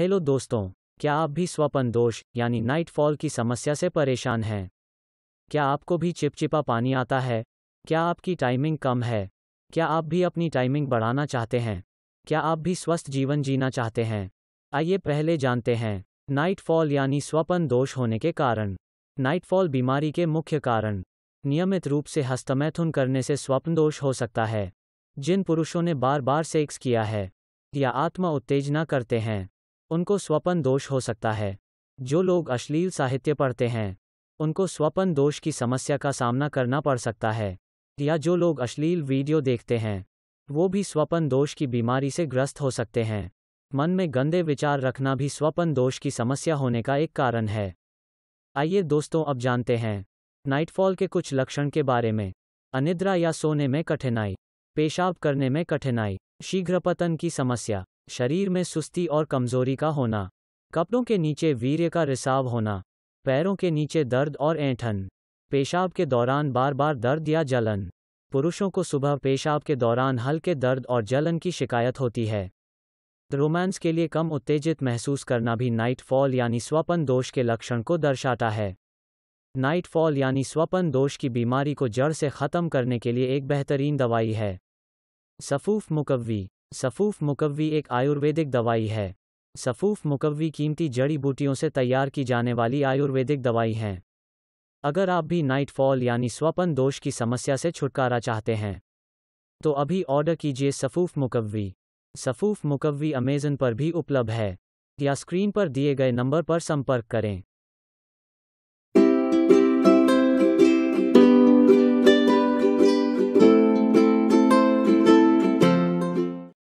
hello दोस्तों क्या आप भी स्वपन दोष यानी नाइटफॉल की समस्या से परेशान हैं क्या आपको भी चिपचिपा पानी आता है क्या आपकी टाइमिंग कम है क्या आप भी अपनी टाइमिंग बढ़ाना चाहते हैं क्या आप भी स्वस्थ जीवन जीना चाहते हैं आइए पहले जानते हैं नाइटफॉल यानी स्वपन दोष होने के कारण नाइटफॉल बीमारी के मुख्य कारण नियमित रूप से हस्तमैथुन करने से स्वप्न दोष हो सकता है जिन पुरुषों ने बार बार सेक्स किया है या आत्मा उत्तेजना करते हैं उनको स्वपन दोष हो सकता है जो लोग अश्लील साहित्य पढ़ते हैं उनको स्वपन दोष की समस्या का सामना करना पड़ सकता है या जो लोग अश्लील वीडियो देखते हैं वो भी स्वपन दोष की बीमारी से ग्रस्त हो सकते हैं मन में गंदे विचार रखना भी स्वपन दोष की समस्या होने का एक कारण है आइए दोस्तों अब जानते हैं नाइटफॉल के कुछ लक्षण के बारे में अनिद्रा या सोने में कठिनाई पेशाब करने में कठिनाई शीघ्रपतन की समस्या शरीर में सुस्ती और कमजोरी का होना कपड़ों के नीचे वीर्य का रिसाव होना पैरों के नीचे दर्द और ऐंठन पेशाब के दौरान बार बार दर्द या जलन पुरुषों को सुबह पेशाब के दौरान हल्के दर्द और जलन की शिकायत होती है रोमांस के लिए कम उत्तेजित महसूस करना भी नाइटफॉल यानी स्वपन दोष के लक्षण को दर्शाता है नाइटफॉल यानी स्वपन दोष की बीमारी को जड़ से ख़त्म करने के लिए एक बेहतरीन दवाई है सफूफ मुकवी सफ़ूफ मुकवी एक आयुर्वेदिक दवाई है सफ़ूफ मुकवी कीमती जड़ी बूटियों से तैयार की जाने वाली आयुर्वेदिक दवाई हैं अगर आप भी नाइटफॉल यानी स्वपन दोष की समस्या से छुटकारा चाहते हैं तो अभी ऑर्डर कीजिए सफ़ूफ मुकवी सफ़ूफ मुकवी अमेजन पर भी उपलब्ध है या स्क्रीन पर दिए गए नंबर पर संपर्क करें